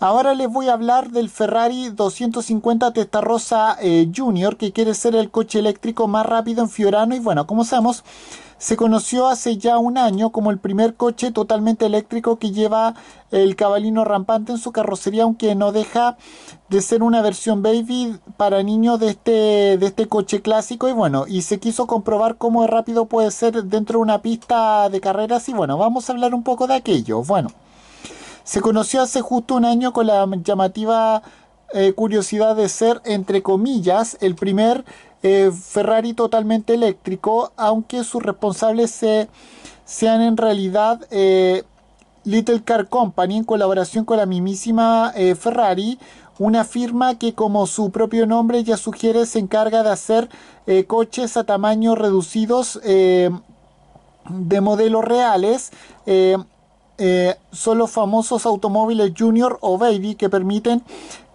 Ahora les voy a hablar del Ferrari 250 Testarossa eh, Junior, que quiere ser el coche eléctrico más rápido en Fiorano. Y bueno, como sabemos, se conoció hace ya un año como el primer coche totalmente eléctrico que lleva el cabalino rampante en su carrocería, aunque no deja de ser una versión baby para niños de este, de este coche clásico. Y bueno, y se quiso comprobar cómo rápido puede ser dentro de una pista de carreras. Y bueno, vamos a hablar un poco de aquello. Bueno. Se conoció hace justo un año con la llamativa eh, curiosidad de ser, entre comillas, el primer eh, Ferrari totalmente eléctrico, aunque sus responsables sean en realidad eh, Little Car Company en colaboración con la mismísima Ferrari, una firma que como su propio nombre ya sugiere se encarga de hacer coches a tamaño reducidos de modelos reales eh, son los famosos automóviles Junior o Baby que permiten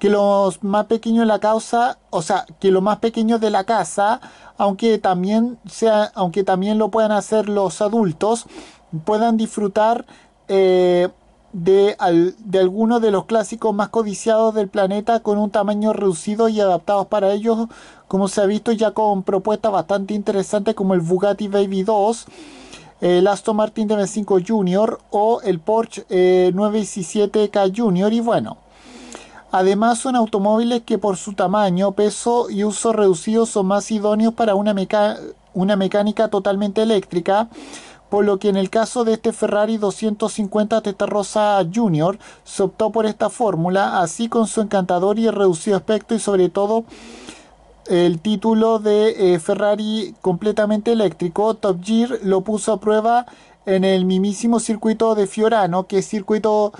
que los más pequeños de la causa, o sea, que los más pequeños de la casa, aunque también aunque también lo puedan hacer los adultos, puedan disfrutar eh, de, de algunos de los clásicos más codiciados del planeta con un tamaño reducido y adaptados para ellos, como se ha visto ya con propuestas bastante interesantes como el Bugatti Baby 2 el Aston Martin DB5 Junior o el Porsche 917K eh, Junior y bueno. Además son automóviles que por su tamaño, peso y uso reducido son más idóneos para una, mecánica totalmente eléctrica, por lo que en el caso de este Ferrari 250 Rosa Junior se optó por esta fórmula, así con su encantador y reducido aspecto y sobre todo el título de eh, Ferrari completamente eléctrico, Top Gear lo puso a prueba en el mismísimo circuito de Fiorano, que es, circuito,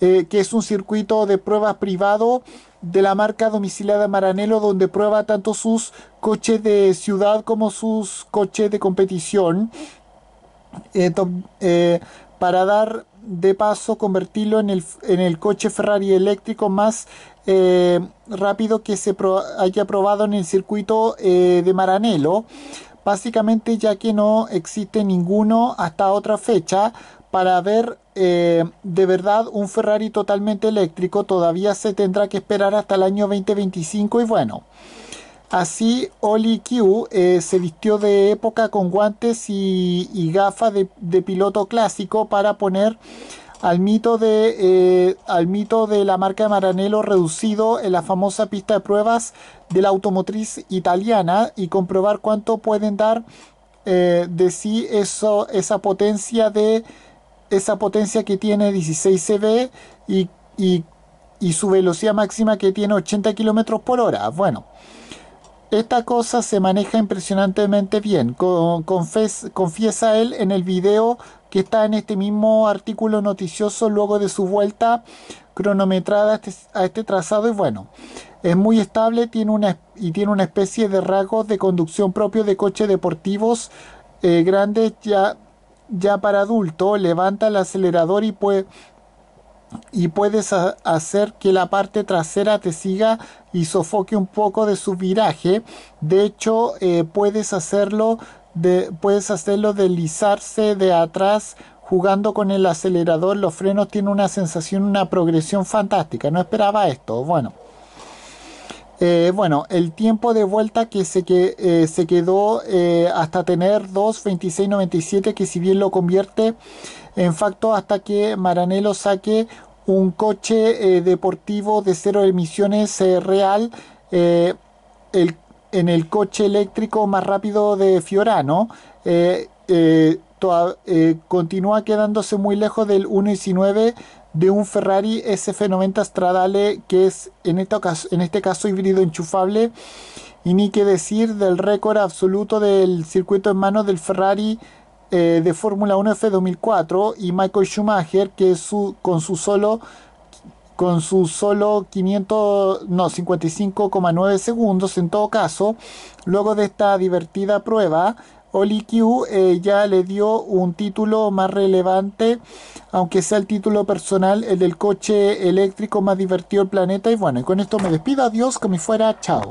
eh, que es un circuito de pruebas privado de la marca domiciliada Maranello, donde prueba tanto sus coches de ciudad como sus coches de competición. Eh, para dar de paso convertirlo en el, coche Ferrari eléctrico más eh, rápido que se haya probado en el circuito eh, de Maranello, básicamente ya que no existe ninguno hasta otra fecha para ver eh, de verdad un Ferrari totalmente eléctrico, todavía se tendrá que esperar hasta el año 2025 y bueno. Así, Oli Q eh, se vistió de época con guantes y, gafas de, piloto clásico para poner al mito, de, eh, al mito de la marca Maranello reducido en la famosa pista de pruebas de la automotriz italiana y comprobar cuánto pueden dar eh, de sí eso, esa potencia de esa potencia que tiene 16 CV y, su velocidad máxima que tiene 80 km por hora. Bueno. Esta cosa se maneja impresionantemente bien, confiesa él en el video que está en este mismo artículo noticioso luego de su vuelta cronometrada a este, este trazado y bueno, es muy estable tiene una, y tiene una especie de rasgos de conducción propio de coches deportivos eh, grandes ya, ya para adulto, levanta el acelerador y puede, y puedes hacer que la parte trasera te siga y sofoque un poco de su viraje. De hecho, eh, puedes hacerlo puedes hacerlo deslizarse de atrás jugando con el acelerador. Los frenos tienen una sensación, una progresión fantástica. No esperaba esto. Bueno. Eh, bueno, el tiempo de vuelta que se, que, eh, se quedó hasta tener 2.26.97 que si bien lo convierte en facto hasta que Maranello saque un coche eh, deportivo de cero emisiones eh, real eh, en el coche eléctrico más rápido de Fiorano. continúa quedándose muy lejos del 1.19 de un Ferrari SF90 Stradale que es en, en este caso híbrido enchufable y ni que decir del récord absoluto del circuito en mano del Ferrari eh, de Fórmula 1 F 2004 y Michael Schumacher que con su solo con su solo 500 no 55,9 segundos en todo caso luego de esta divertida prueba Oli Q eh, ya le dio un título más relevante aunque sea el título personal el del coche eléctrico más divertido del planeta y bueno y con esto me despido adiós me fuera chao